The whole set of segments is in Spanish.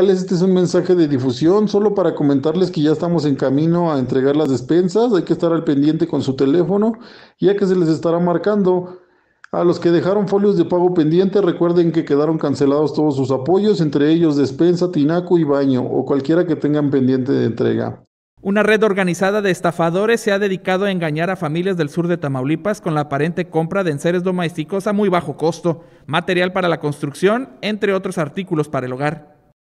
este es un mensaje de difusión, solo para comentarles que ya estamos en camino a entregar las despensas, hay que estar al pendiente con su teléfono, ya que se les estará marcando. A los que dejaron folios de pago pendiente, recuerden que quedaron cancelados todos sus apoyos, entre ellos despensa, tinaco y baño, o cualquiera que tengan pendiente de entrega. Una red organizada de estafadores se ha dedicado a engañar a familias del sur de Tamaulipas con la aparente compra de enseres domésticos a muy bajo costo, material para la construcción, entre otros artículos para el hogar.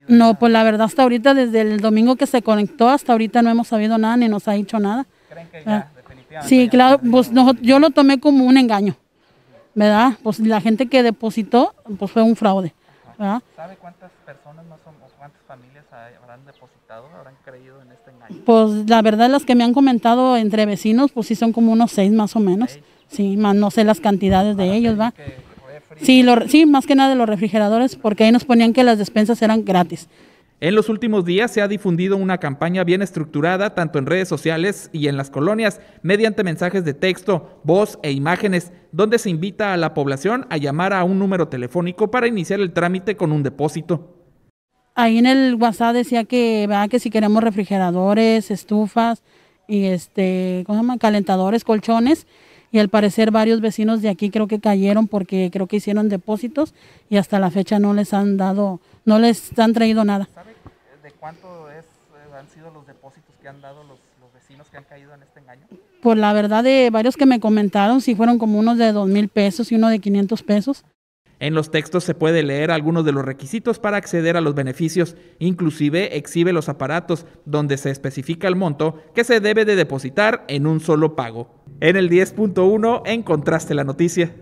No, pues la verdad hasta ahorita, desde el domingo que se conectó, hasta ahorita no hemos sabido nada ni nos ha dicho nada. ¿Creen que ah, ya, definitivamente Sí, claro, pues yo lo tomé como un engaño, ¿verdad? Pues la gente que depositó, pues fue un fraude, ¿verdad? ¿Sabe cuántas personas más o cuántas familias habrán depositado, habrán creído en este engaño? Pues la verdad las que me han comentado entre vecinos, pues sí son como unos seis más o menos, sí, más no sé las cantidades de ellos, ¿va? Sí, sí, más que nada de los refrigeradores, porque ahí nos ponían que las despensas eran gratis. En los últimos días se ha difundido una campaña bien estructurada tanto en redes sociales y en las colonias mediante mensajes de texto, voz e imágenes, donde se invita a la población a llamar a un número telefónico para iniciar el trámite con un depósito. Ahí en el WhatsApp decía que, que si queremos refrigeradores, estufas y este, ¿cómo se calentadores, colchones, y al parecer varios vecinos de aquí creo que cayeron porque creo que hicieron depósitos y hasta la fecha no les han dado, no les han traído nada. ¿Sabe eh, de cuánto eh, han sido los depósitos que han dado los, vecinos que han caído en este engaño? por pues la verdad de varios que me comentaron, sí fueron como unos de dos mil pesos y uno de 500 pesos. En los textos se puede leer algunos de los requisitos para acceder a los beneficios, inclusive exhibe los aparatos donde se especifica el monto que se debe de depositar en un solo pago en el 10.1 encontraste la noticia.